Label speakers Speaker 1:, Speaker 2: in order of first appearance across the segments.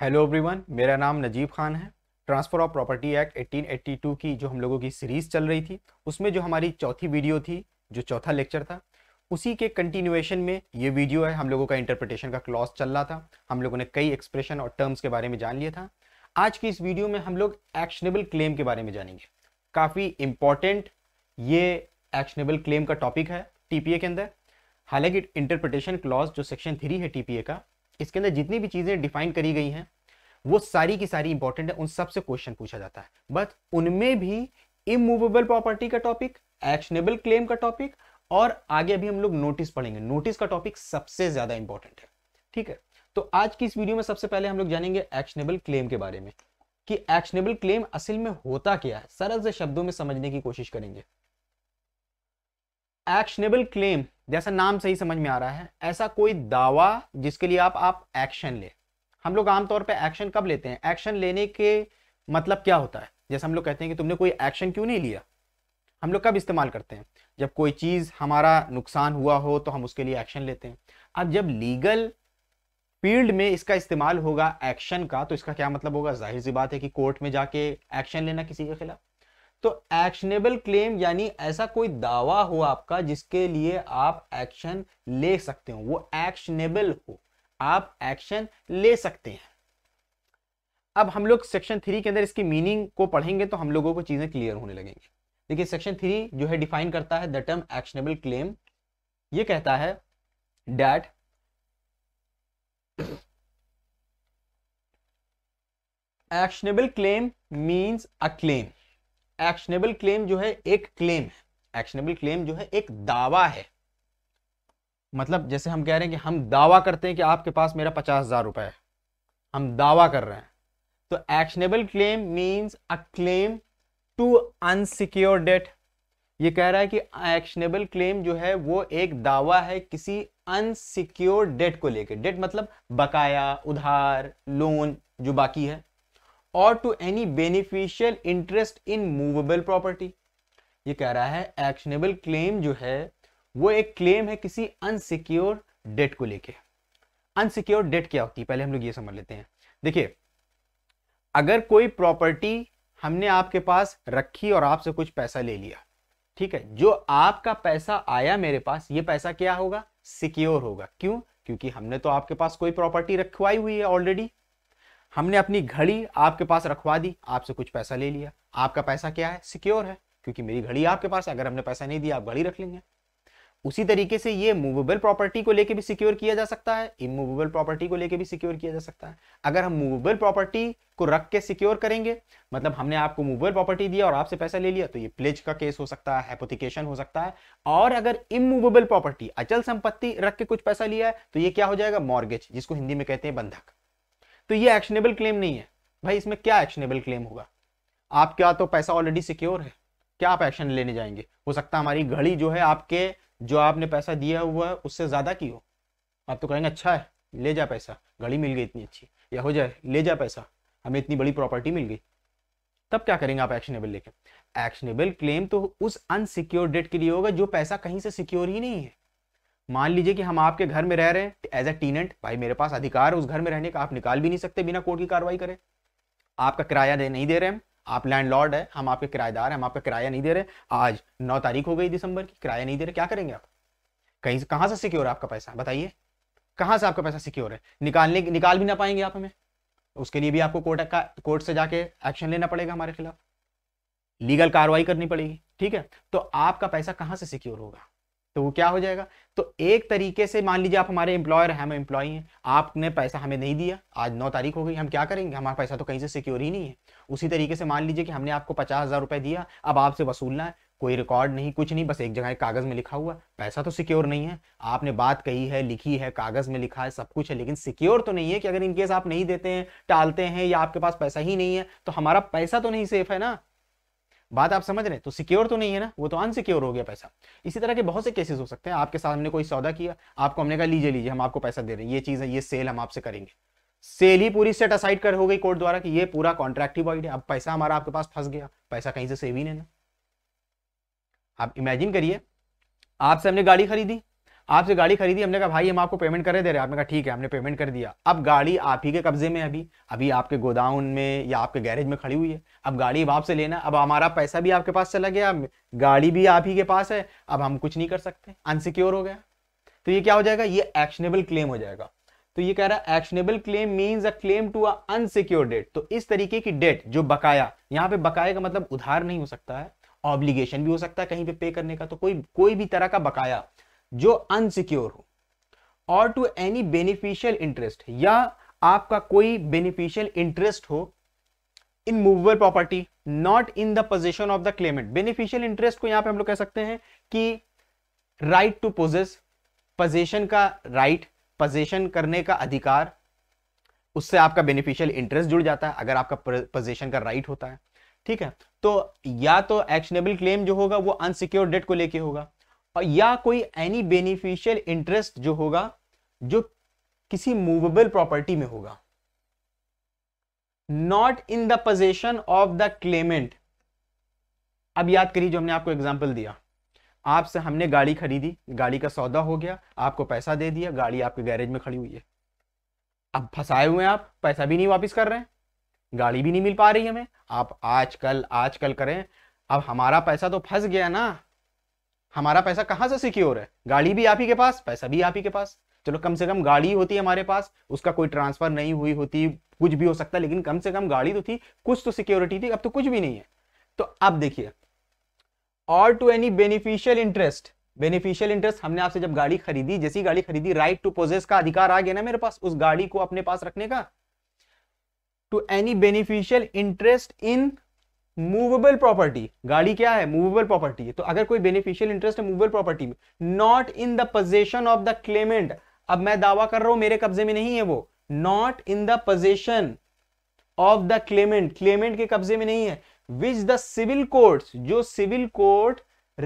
Speaker 1: Hello everyone मेरा नाम नजीब खान है ट्रांसफ़र ऑफ प्रॉपर्टी एक्ट 1882 की जो हम लोगों की सीरीज़ चल रही थी उसमें जो हमारी चौथी वीडियो थी जो चौथा लेक्चर था उसी के कंटिन्यूएशन में ये वीडियो है हम लोगों का इंटरप्रिटेशन का क्लॉज चल रहा था हम लोगों ने कई एक्सप्रेशन और टर्म्स के बारे में जान लिया था आज की इस वीडियो में हम लोग एक्शनेबल क्लेम के बारे में जानेंगे काफ़ी इम्पॉर्टेंट ये एक्शनेबल क्लेम का टॉपिक है टीपीए के अंदर हालांकि इंटरप्रिटेशन क्लॉज जो सेक्शन थ्री है टीपीए का इसके अंदर जितनी भी चीज़ें डिफाइन करी गई हैं वो सारी की सारी इंपॉर्टेंट है उन सबसे क्वेश्चन पूछा जाता है बट उनमें भी इमूवेबल प्रॉपर्टी का टॉपिक एक्शनेबल क्लेम का टॉपिक और आगे अभी हम लोग नोटिस पढ़ेंगे नोटिस का टॉपिक सबसे ज़्यादा इंपॉर्टेंट है ठीक है तो आज की इस वीडियो में सबसे पहले हम लोग जानेंगे एक्शनेबल क्लेम के बारे में कि एक्शनेबल क्लेम असल में होता क्या है सरल से शब्दों में समझने की कोशिश करेंगे एक्शनेबल क्लेम जैसा नाम सही समझ में आ रहा है ऐसा कोई दावा जिसके लिए आप आप एक्शन लें हम लोग आमतौर पर एक्शन कब लेते हैं एक्शन लेने के मतलब क्या होता है जैसे हम लोग कहते हैं कि तुमने कोई एक्शन क्यों नहीं लिया हम लोग कब इस्तेमाल करते हैं जब कोई चीज़ हमारा नुकसान हुआ हो तो हम उसके लिए एक्शन लेते हैं अब जब लीगल फील्ड में इसका इस्तेमाल होगा एक्शन का तो इसका क्या मतलब होगा जाहिर सी बात है कि कोर्ट में जाके एक्शन लेना किसी के खिलाफ तो एक्शनेबल क्लेम यानी ऐसा कोई दावा हो आपका जिसके लिए आप एक्शन ले सकते हो वो एक्शनेबल हो आप एक्शन ले सकते हैं अब हम लोग सेक्शन थ्री के अंदर इसकी मीनिंग को पढ़ेंगे तो हम लोगों को चीजें क्लियर होने लगेंगी देखिए सेक्शन थ्री जो है डिफाइन करता है द टर्म एक्शनेबल क्लेम ये कहता है that actionable claim means a claim actionable claim जो है एक क्लेम है एक्शनेबल क्लेम जो है एक दावा है मतलब जैसे हम कह रहे हैं कि हम दावा करते हैं कि आपके पास मेरा पचास हजार रुपए है हम दावा कर रहे हैं तो actionable claim means a claim to unsecured debt ये कह रहा है कि एक्शनेबल क्लेम जो है वो एक दावा है किसी अनसिक्योर डेट को लेकर डेट मतलब बकाया उधार लोन जो बाकी है और to any beneficial interest in movable property ये कह रहा है एक्शनेबल क्लेम जो है वो एक क्लेम है किसी अनसिक्योर डेट को लेके अनसिक्योर डेट क्या होती है पहले हम लोग ये समझ लेते हैं देखिए अगर कोई प्रॉपर्टी हमने आपके पास रखी और आपसे कुछ पैसा ले लिया ठीक है जो आपका पैसा आया मेरे पास ये पैसा क्या होगा सिक्योर होगा क्यों क्योंकि हमने तो आपके पास कोई प्रॉपर्टी रखवाई हुई है ऑलरेडी हमने अपनी घड़ी आपके पास रखवा दी आपसे कुछ पैसा ले लिया आपका पैसा क्या है सिक्योर है क्योंकि मेरी घड़ी आपके पास है अगर हमने पैसा नहीं दिया आप घड़ी रख लेंगे उसी तरीके से ये मूवेबल प्रॉपर्टी को लेके भी सिक्योर किया जा सकता है इमूवेबल प्रॉपर्टी को लेके भी सिक्योर किया जा सकता है अगर हम मूवेबल प्रॉपर्टी को रख के सिक्योर करेंगे मतलब हमने आपको मूवेबल प्रॉपर्टी दिया और आपसे पैसा ले लिया तो ये प्लेज का केस हो सकता है हेपोथिकेशन हो सकता है और अगर इमूवेबल प्रॉपर्टी अचल संपत्ति रख के कुछ पैसा लिया है तो ये क्या हो जाएगा मॉर्गेज जिसको हिंदी में कहते हैं बंधक तो ये एक्शनेबल क्लेम नहीं है भाई इसमें क्या एक्शनेबल क्लेम होगा आप क्या तो पैसा ऑलरेडी सिक्योर है क्या आप एक्शन लेने जाएंगे हो सकता है हमारी घड़ी जो है आपके जो आपने पैसा दिया हुआ है उससे ज़्यादा की हो आप तो कहेंगे अच्छा है ले जा पैसा घड़ी मिल गई इतनी अच्छी या हो जाए ले जा पैसा हमें इतनी बड़ी प्रॉपर्टी मिल गई तब क्या करेंगे आप एक्शनेबल लेके एक्शनेबल क्लेम तो उस अनसिक्योर डेट के लिए होगा जो पैसा कहीं से सिक्योर ही नहीं है मान लीजिए कि हम आपके घर में रह रहे हैं एज ए टीनेंट भाई मेरे पास अधिकार है उस घर में रहने का आप निकाल भी नहीं सकते बिना कोर्ट की कार्रवाई करें आपका किराया नहीं दे रहे हम आप लैंड लॉर्ड है हम आपके किराएदार हैं हम आपका किराया नहीं दे रहे आज नौ तारीख हो गई दिसंबर की किराया नहीं दे रहे क्या करेंगे आप कहीं से कहाँ से सिक्योर है आपका पैसा बताइए कहाँ से आपका पैसा सिक्योर है निकालने निकाल भी ना पाएंगे आप हमें उसके लिए भी आपको कोर्ट का कोर्ट से जाके एक्शन लेना पड़ेगा हमारे खिलाफ लीगल कार्रवाई करनी पड़ेगी ठीक है तो आपका पैसा कहाँ से सिक्योर होगा तो वो क्या हो जाएगा तो एक तरीके से मान लीजिए आप हमारे एम्प्लॉयर हैं हम एम्प्लॉई हैं आपने पैसा हमें नहीं दिया आज नौ तारीख हो गई हम क्या करेंगे हमारा पैसा तो कहीं से सिक्योर ही नहीं है उसी तरीके से मान लीजिए कि हमने आपको पचास हज़ार रुपये दिया अब आपसे वसूलना है कोई रिकॉर्ड नहीं कुछ नहीं बस एक जगह एक कागज़ में लिखा हुआ पैसा तो सिक्योर नहीं है आपने बात कही है लिखी है कागज़ में लिखा है सब कुछ है लेकिन सिक्योर तो नहीं है कि अगर इनकेस आप नहीं देते हैं टालते हैं या आपके पास पैसा ही नहीं है तो हमारा पैसा तो नहीं सेफ है ना बात आप समझ रहे हैं तो सिक्योर तो नहीं है ना वो तो अनसिक्योर हो गया पैसा इसी तरह के बहुत से केसेस हो सकते हैं आपके साथ हमने कोई सौदा किया आपको हमने कहा लीजिए लीजिए हम आपको पैसा दे रहे हैं ये चीज़ है ये सेल हम आपसे करेंगे सेल ही पूरी सेट असाइड कर हो गई कोर्ट द्वारा कि ये पूरा कॉन्ट्रैक्ट ही वाइड है अब पैसा हमारा आपके पास फंस गया पैसा कहीं से सेव ही नहीं ना आप इमेजिन करिए आपसे हमने गाड़ी खरीदी आपसे गाड़ी खरीदी हमने कहा भाई हम आपको पेमेंट कर दे रहे आपने कहा ठीक है हमने पेमेंट कर दिया अब गाड़ी आप ही के कब्जे में अभी अभी आपके गोदाउन में या आपके गैरेज में खड़ी हुई है अब गाड़ी अब आपसे लेना अब हमारा पैसा भी आपके पास चला गया गाड़ी भी आप ही के पास है अब हम कुछ नहीं कर सकते अनसिक्योर हो गया तो ये क्या हो जाएगा ये एक्शनेबल क्लेम हो जाएगा तो ये कह रहा है actionable claim mean a claim to a unsecured debt तो इस तरीके की डेट जो बकाया यहाँ पे बकाया का मतलब उधार नहीं हो सकता है ऑब्लिगेशन भी हो सकता है कहीं पे पे करने का तो कोई कोई भी तरह का बकाया जो अनसिक्योर हो और टू एनी बेनिफिशियल इंटरेस्ट या आपका कोई बेनिफिशियल इंटरेस्ट हो in movable property not in the position of the claimant beneficial interest को यहां पे हम लोग कह सकते हैं कि राइट टू पोजेस पोजेशन का राइट right, पोजेशन करने का अधिकार उससे आपका बेनिफिशियल इंटरेस्ट जुड़ जाता है अगर आपका पोजेशन का राइट right होता है ठीक है तो या तो एक्शनेबल क्लेम जो होगा वो अनसिक्योर डेट को लेके होगा या कोई एनी बेनिफिशियल इंटरेस्ट जो होगा जो किसी मूवेबल प्रॉपर्टी में होगा not in the possession of the claimant अब याद करिए जो हमने आपको एग्जाम्पल दिया आपसे हमने गाड़ी खरीदी गाड़ी का सौदा हो गया आपको पैसा दे दिया गाड़ी आपके गैरेज में खड़ी हुई है अब फंसाए हुए हैं आप पैसा भी नहीं वापस कर रहे हैं गाड़ी भी नहीं मिल पा रही हमें आप आजकल आजकल करें अब हमारा पैसा तो फंस गया ना हमारा पैसा कहां से सिक्योर है गाड़ी भी आप ही के पास पैसा भी आप ही के पास चलो कम से कम गाड़ी होती हमारे पास उसका कोई ट्रांसफर नहीं हुई होती कुछ भी हो सकता लेकिन कम से कम गाड़ी तो थी कुछ तो सिक्योरिटी थी अब तो कुछ भी नहीं है तो अब देखिए और to any beneficial interest beneficial interest हमने आपसे जब गाड़ी खरीदी जैसी गाड़ी खरीदी राइट टू पोजेस का अधिकार आ गया ना मेरे पास उस गाड़ी को अपने पास रखने का to any beneficial interest in movable property गाड़ी क्या है मूवेबल प्रॉपर्टी है तो अगर कोई बेनिफिशियल इंटरेस्ट है मूवेबल प्रॉपर्टी में not in the possession of the claimant अब मैं दावा कर रहा हूं मेरे कब्जे में नहीं है वो not in the possession of the claimant claimant के कब्जे में नहीं है विच द सिविल कोर्ट जो सिविल कोर्ट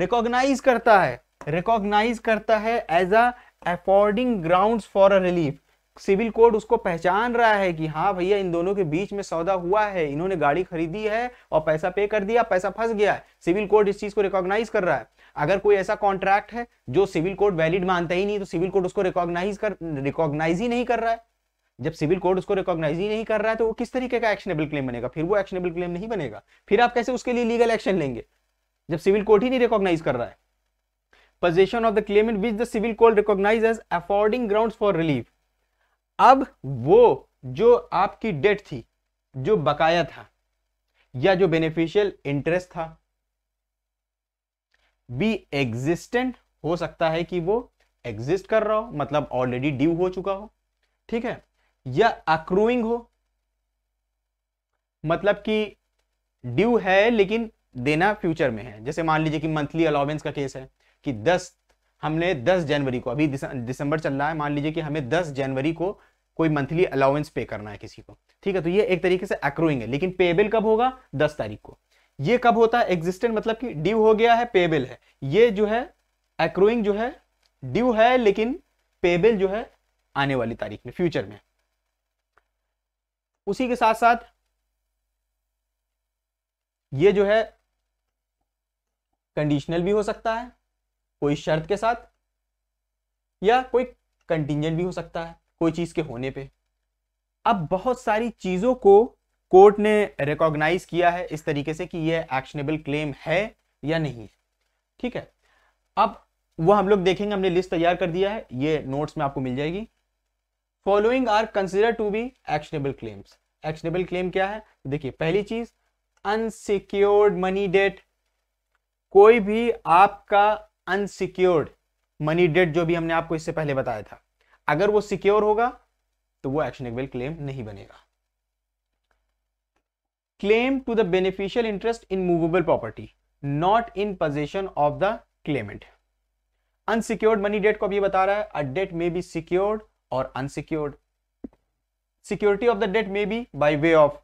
Speaker 1: रिकॉग्नाइज करता है रिकॉग्नाइज करता है as a affording ground for a relief civil code उसको पहचान रहा है कि हाँ भैया इन दोनों के बीच में सौदा हुआ है इन्होंने गाड़ी खरीदी है और पैसा पे कर दिया पैसा फंस गया है सिविल कोड इस चीज को रिकॉग्नाइज कर रहा है अगर कोई ऐसा कॉन्ट्रैक्ट है जो सिविल कोड वैलिड मानता ही नहीं तो सिविल कोड उसको रिकॉग्नाइज कर रिकॉग्नाइज ही नहीं कर रहा है जब सिविल कोड उसको रिकॉग्नाइज ही नहीं कर रहा है तो वो किस तरीके का एक्शनेबल क्लेम बनेगा फिर वो एक्शनेबल क्लेम नहीं बनेगा फिर आप कैसे उसके लिए लीगल एक्शन लेंगे जब सिविल कोड ही नहीं रिकॉग्नाइज कर रहा है possession of the claim in which the civil code recognise as affording ground for relief अब वो जो आपकी डेट थी जो बकाया था या जो बेनिफिशियल इंटरेस्ट था बी एग्जिस्टेंट हो सकता है कि वो एग्जिस्ट कर रहा हो मतलब ऑलरेडी ड्यू हो चुका हो ठीक है या अक्रूइंग हो मतलब कि ड्यू है लेकिन देना फ्यूचर में है जैसे मान लीजिए कि मंथली अलाउवेंस का केस है कि 10 हमने 10 जनवरी को अभी दिसंबर चल रहा है मान लीजिए कि हमें 10 जनवरी को कोई मंथली अलाउंस पे करना है किसी को ठीक है तो ये एक तरीके से अक्रूइंग है लेकिन पेबल कब होगा दस तारीख को ये कब होता है एग्जिस्टेंट मतलब कि ड्यू हो गया है पेबल है ये जो है अक्रूइंग जो है ड्यू है लेकिन पेबल जो है आने वाली तारीख में फ्यूचर में उसी के साथ साथ ये जो है कंडीशनल भी हो सकता है कोई शर्त के साथ या कोई कंटिजेंट भी हो सकता है कोई चीज़ के होने पे अब बहुत सारी चीज़ों को कोर्ट ने रिकॉग्नाइज किया है इस तरीके से कि यह एक्शनेबल क्लेम है या नहीं है ठीक है अब वह हम लोग देखेंगे हमने लिस्ट तैयार कर दिया है ये नोट्स में आपको मिल जाएगी following are consider to be actionable claims actionable claim क्या है देखिए पहली चीज अनसिक्योर्ड मनी डेट कोई भी आपका अनसिक्योर्ड मनी डेट जो भी हमने आपको इससे पहले बताया था अगर वो सिक्योर होगा तो वो एक्शनेबल क्लेम नहीं बनेगा claim to the beneficial interest in movable property not in possession of the claimant unsecured money debt को भी बता रहा है a debt may be secured और unsecured security of the debt may be by way of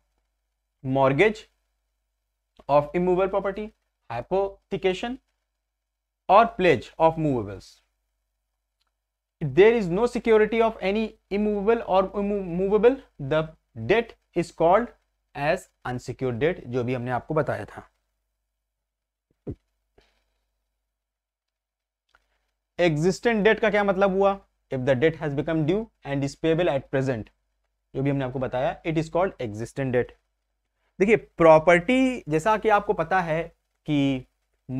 Speaker 1: mortgage of immovable property hypothecation और pledge of movables there is no security of any immovable और movable the debt is called as unsecure debt जो भी हमने आपको बताया था existent date का क्या मतलब हुआ if the debt has become due and is payable at present जो भी हमने आपको बताया it is called existent debt देखिए प्रॉपर्टी जैसा कि आपको पता है कि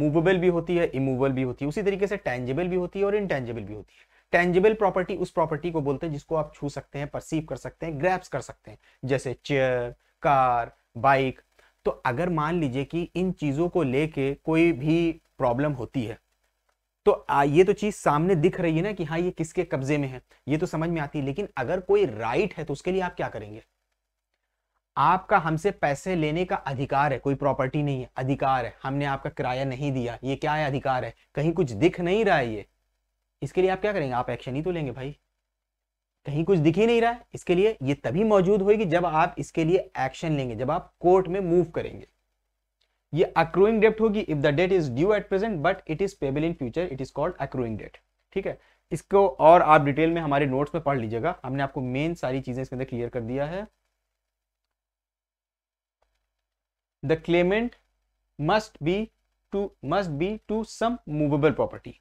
Speaker 1: मूवेबल भी होती है इमूवेबल भी होती है उसी तरीके से टेंजेबल भी होती है और इनटेंजेबल भी होती है टेंजिबल प्रॉपर्टी उस प्रॉपर्टी को बोलते हैं जिसको आप छू सकते हैं परसीव कर सकते हैं ग्रैप्स कर सकते हैं जैसे चेयर कार बाइक तो अगर मान लीजिए कि इन चीज़ों को लेके कोई भी प्रॉब्लम होती है तो ये तो चीज सामने दिख रही है ना कि हाँ ये किसके कब्जे में है ये तो समझ में आती है लेकिन अगर कोई राइट है तो उसके लिए आप क्या करेंगे आपका हमसे पैसे लेने का अधिकार है कोई प्रॉपर्टी नहीं है अधिकार है हमने आपका किराया नहीं दिया ये क्या है अधिकार है कहीं कुछ दिख नहीं रहा है ये इसके लिए आप क्या करेंगे आप एक्शन ही तो लेंगे भाई कहीं कुछ दिख ही नहीं रहा है इसके लिए ये तभी मौजूद होगी जब आप इसके लिए एक्शन लेंगे जब आप कोर्ट में मूव करेंगे ये अक्रूइंग डेप्ट होगी if the debt is due at present but it is payable in future it is called accruing debt ठीक है इसको और आप डिटेल में हमारे नोट्स में पढ़ लीजिएगा हमने आपको मेन सारी चीजें इसके अंदर क्लियर कर दिया है the claimant must be to must be to some movable property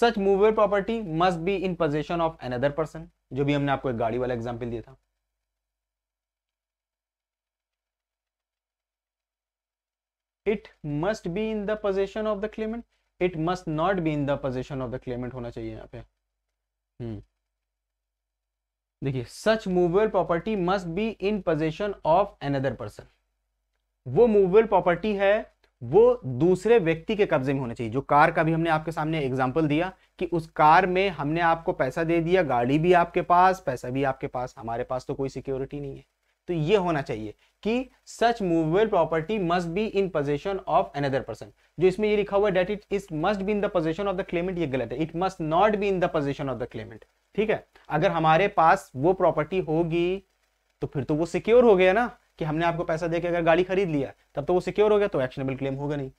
Speaker 1: such movable property must be in possession of another person जो भी हमने आपको एक गाड़ी वाला एग्जाम्पल दिया था it must be in the possession of the claimant it must not be in the possession of the claimant होना चाहिए यहाँ पे हम्म। देखिए such movable property must be in possession of another person वो मूवेबल प्रॉपर्टी है वो दूसरे व्यक्ति के कब्जे में होना चाहिए जो कार का भी हमने आपके सामने एग्जाम्पल दिया कि उस कार में हमने आपको पैसा दे दिया गाड़ी भी आपके पास पैसा भी आपके पास हमारे पास तो कोई सिक्योरिटी नहीं है तो ये होना चाहिए कि such movable property must be in possession of another person जो इसमें ये लिखा हुआ that it is must be in the possession of the claimant ये गलत है it must not be in the possession of the claimant ठीक है अगर हमारे पास वो प्रॉपर्टी होगी तो फिर तो वो सिक्योर हो गया ना कि हमने आपको पैसा देकर अगर गाड़ी खरीद लिया तब तो वो सिक्योर हो गया तो एक्शनेबल क्लेम होगा नहीं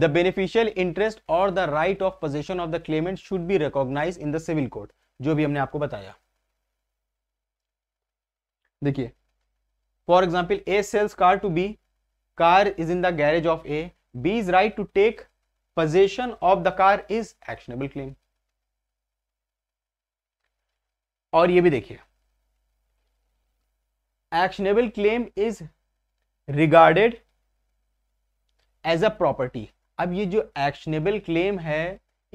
Speaker 1: द बेनिफिशियल इंटरेस्ट और the right of possession of the claimant should be recognise in the civil court जो भी हमने आपको बताया देखिए for example A sells car to B car is in the garage of A B is right to take possession of the car is actionable claim और ये भी देखिए actionable claim is regarded as a property अब ये जो actionable claim है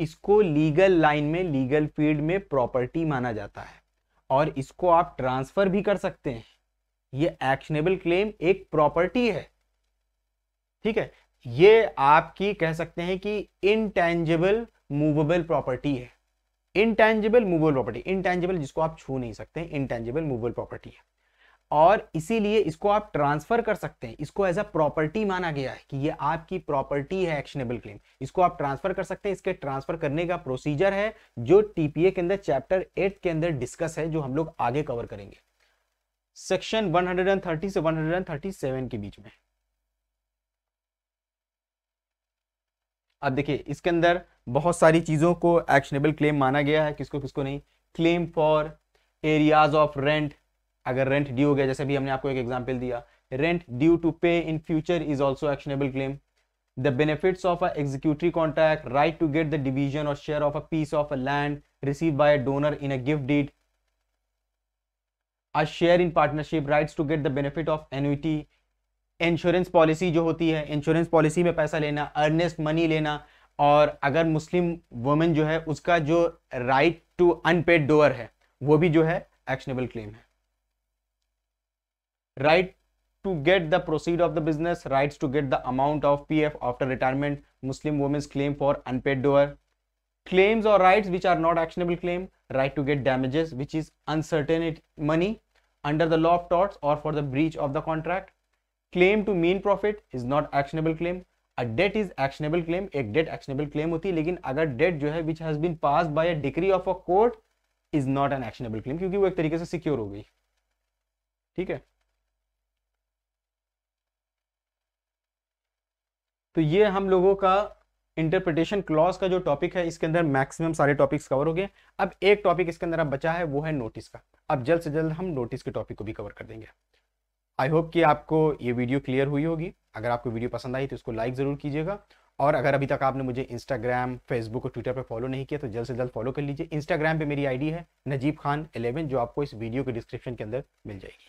Speaker 1: इसको legal line में लीगल फील्ड में प्रॉपर्टी माना जाता है और इसको आप ट्रांसफर भी कर सकते हैं ये एक्शनेबल क्लेम एक प्रॉपर्टी है ठीक है ये आपकी कह सकते हैं कि इनटेंजिबल मूवेबल प्रॉपर्टी है इनटेंजिबल मूवेबल प्रॉपर्टी इनटेंजिबल जिसको आप छू नहीं सकते इनटेंजिबल मूवेबल प्रॉपर्टी है और इसीलिए इसको आप ट्रांसफर कर सकते हैं इसको एज अ प्रॉपर्टी माना गया है कि ये आपकी प्रॉपर्टी है एक्शनेबल क्लेम इसको आप ट्रांसफर कर सकते हैं इसके ट्रांसफर करने का प्रोसीजर है जो टीपीए के अंदर चैप्टर एट के अंदर डिस्कस है जो हम लोग आगे कवर करेंगे सेक्शन 130 से 137 के बीच में अब देखिए इसके अंदर बहुत सारी चीजों को एक्शनेबल क्लेम माना गया है किसको किसको नहीं claim for arrears of rent अगर रेंट ड्यू हो गया जैसे भी हमने आपको एक एग्जाम्पल दिया rent due to pay in future is also actionable claim the benefits of a executory contract right to get the division और share of a piece of a land receive by a donor in a gift deed a share in partnership rights to get the benefit of annuity insurance policy जो होती है insurance policy में पैसा लेना earnest money लेना और अगर Muslim women जो है उसका जो राइट टू अनपेड डोअर है वो भी जो है एक्शनेबल क्लेम है right to get the proceed of the business right to get the amount of P F after retirement Muslim women's claim for unpaid dower claims और rights which are not actionable claim right to get damages which is uncertain money under the law of torts और for the breach of the contract claim to mean profit is not actionable claim a debt is actionable claim एक debt actionable claim होती है लेकिन अगर debt जो है which has been pass by a decree of a court is not an actionable claim क्योंकि वो एक तरीके से सिक्योर हो गई ठीक है तो ये हम लोगों का इंटरप्रिटेशन क्लॉज का जो टॉपिक है इसके अंदर मैक्सिमम सारे टॉपिक्स कवर हो गए अब एक टॉपिक इसके अंदर अब बचा है वो है नोटिस का अब जल्द से जल्द हम नोटिस के टॉपिक को भी कवर कर देंगे आई होप कि आपको ये वीडियो क्लियर हुई होगी अगर आपको वीडियो पसंद आई तो इसको लाइक ज़रूर कीजिएगा और अगर अभी तक आपने मुझे इंस्टाग्राम फेसबुक और ट्विटर पर फॉलो नहीं किया तो जल्द से जल्द फॉलो कर लीजिए इंस्टाग्राम पर मेरी आईडी है नजीब खान एलेवन जो आपको इस वीडियो के डिस्क्रिप्शन के अंदर मिल जाएगी